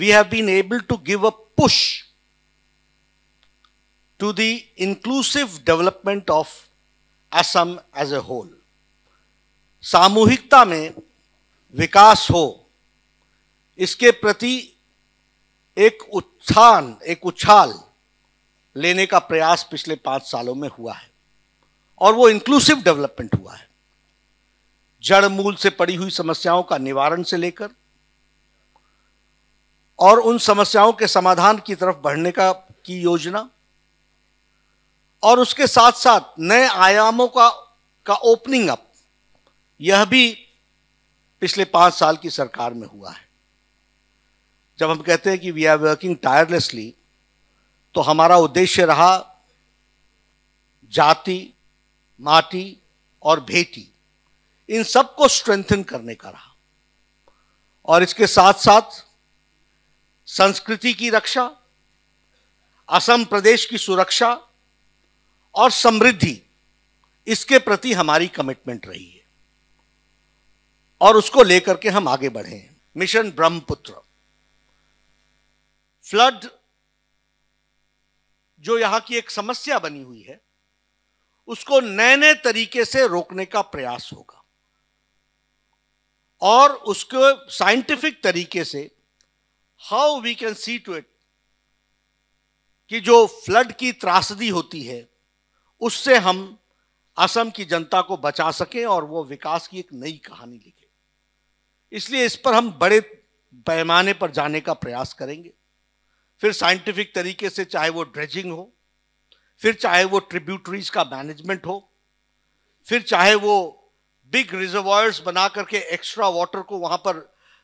we have been able to give a push to the inclusive development of Assam as a whole सामूहिकता में विकास हो इसके प्रति एक उत्थान एक उछाल लेने का प्रयास पिछले पांच सालों में हुआ है और वो इंक्लूसिव डेवलपमेंट हुआ है जड़ मूल से पड़ी हुई समस्याओं का निवारण से लेकर और उन समस्याओं के समाधान की तरफ बढ़ने का की योजना और उसके साथ साथ नए आयामों का का ओपनिंग अप यह भी पिछले पांच साल की सरकार में हुआ है जब हम कहते हैं कि वी आर वर्किंग टायरलेसली तो हमारा उद्देश्य रहा जाति माटी और बेटी इन सबको स्ट्रेंथन करने का रहा और इसके साथ साथ संस्कृति की रक्षा असम प्रदेश की सुरक्षा और समृद्धि इसके प्रति हमारी कमिटमेंट रही है और उसको लेकर के हम आगे बढ़े हैं मिशन ब्रह्मपुत्र फ्लड जो यहां की एक समस्या बनी हुई है उसको नए नए तरीके से रोकने का प्रयास होगा और उसको साइंटिफिक तरीके से how we can see to it कि जो फ्लड की त्रासदी होती है उससे हम असम की जनता को बचा सकें और वो विकास की एक नई कहानी लिखे इसलिए इस पर हम बड़े पैमाने पर जाने का प्रयास करेंगे फिर साइंटिफिक तरीके से चाहे वो ड्रेजिंग हो फिर चाहे वो ट्रिब्यूटरीज का मैनेजमेंट हो फिर चाहे वो बिग रिजर्वायर्स बना करके एक्स्ट्रा वाटर को वहां पर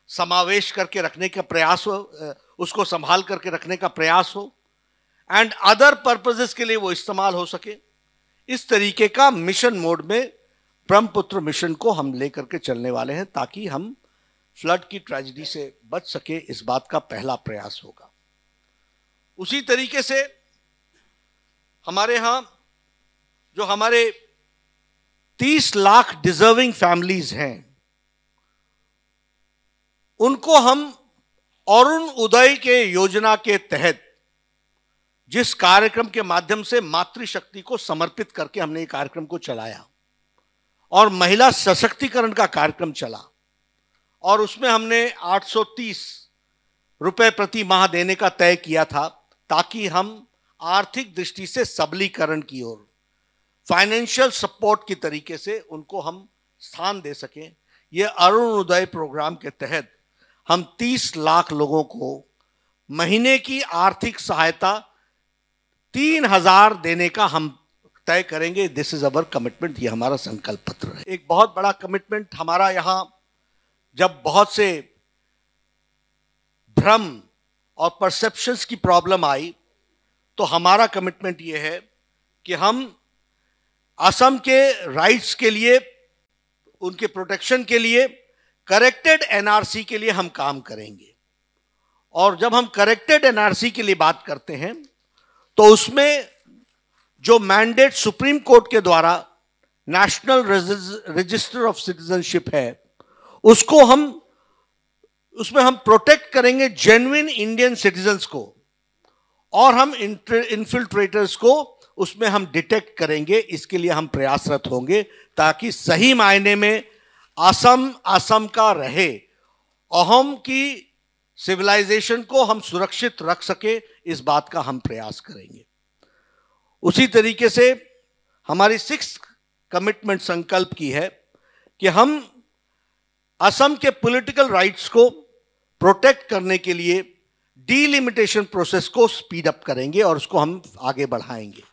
समावेश करके रखने का प्रयास हो उसको संभाल करके रखने का प्रयास हो एंड अदर पर्पजेस के लिए वो इस्तेमाल हो सके इस तरीके का मिशन मोड में ब्रह्मपुत्र मिशन को हम लेकर के चलने वाले हैं ताकि हम फ्लड की ट्रेजिडी से बच सके इस बात का पहला प्रयास होगा उसी तरीके से हमारे यहाँ जो हमारे 30 लाख डिजर्विंग फैमिलीज हैं उनको हम अरुण उदय के योजना के तहत जिस कार्यक्रम के माध्यम से मातृशक्ति को समर्पित करके हमने ये कार्यक्रम को चलाया और महिला सशक्तिकरण का कार्यक्रम चला और उसमें हमने 830 रुपए प्रति माह देने का तय किया था ताकि हम आर्थिक दृष्टि से सबलीकरण की ओर फाइनेंशियल सपोर्ट की तरीके से उनको हम स्थान दे सकें यह अरुण उदय प्रोग्राम के तहत हम 30 लाख लोगों को महीने की आर्थिक सहायता तीन हजार देने का हम तय करेंगे दिस इज अवर कमिटमेंट ये हमारा संकल्प पत्र है एक बहुत बड़ा कमिटमेंट हमारा यहाँ जब बहुत से भ्रम और परसेप्शंस की प्रॉब्लम आई तो हमारा कमिटमेंट ये है कि हम असम के राइट्स के लिए उनके प्रोटेक्शन के लिए करेक्टेड एनआरसी के लिए हम काम करेंगे और जब हम करेक्टेड एनआरसी के लिए बात करते हैं तो उसमें जो मैंडेट सुप्रीम कोर्ट के द्वारा नेशनल रजिस्टर ऑफ सिटीजनशिप है उसको हम उसमें हम प्रोटेक्ट करेंगे जेन्युन इंडियन सिटीजन्स को और हम इन्फिल्ट्रेटर्स को उसमें हम डिटेक्ट करेंगे इसके लिए हम प्रयासरत होंगे ताकि सही मायने में असम असम का रहे अहम की सिविलाइजेशन को हम सुरक्षित रख सके इस बात का हम प्रयास करेंगे उसी तरीके से हमारी सिक्स कमिटमेंट संकल्प की है कि हम असम के पॉलिटिकल राइट्स को प्रोटेक्ट करने के लिए डीलिमिटेशन प्रोसेस को स्पीड अप करेंगे और उसको हम आगे बढ़ाएंगे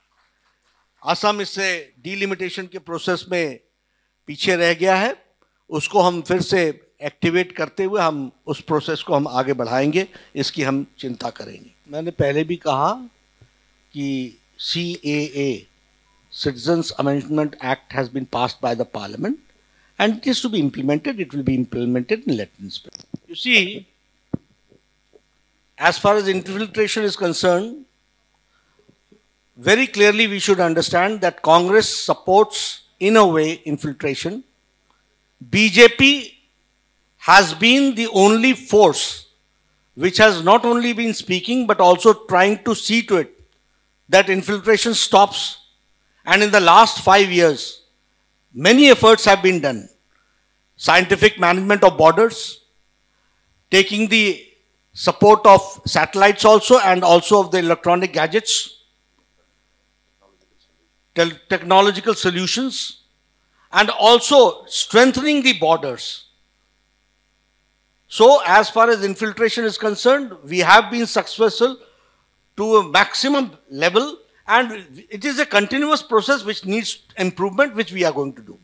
असम इससे डीलिमिटेशन के प्रोसेस में पीछे रह गया है उसको हम फिर से एक्टिवेट करते हुए हम उस प्रोसेस को हम आगे बढ़ाएंगे इसकी हम चिंता करेंगे मैंने पहले भी कहा कि C A A citizens amendment act has been pass by the parliament and it is to be implemented it will be implemented in Latin you see as far as infiltration is concern very clearly we should understand that Congress supports in a way infiltration BJP has been the only force which has not only been speaking but also trying to see to it that infiltration stops. And in the last five years, many efforts have been done. Scientific management of borders, taking the support of satellites also and also of the electronic gadgets, technological solutions, and also strengthening the borders. So, as far as infiltration is concerned, we have been successful to a maximum level and it is a continuous process which needs improvement, which we are going to do.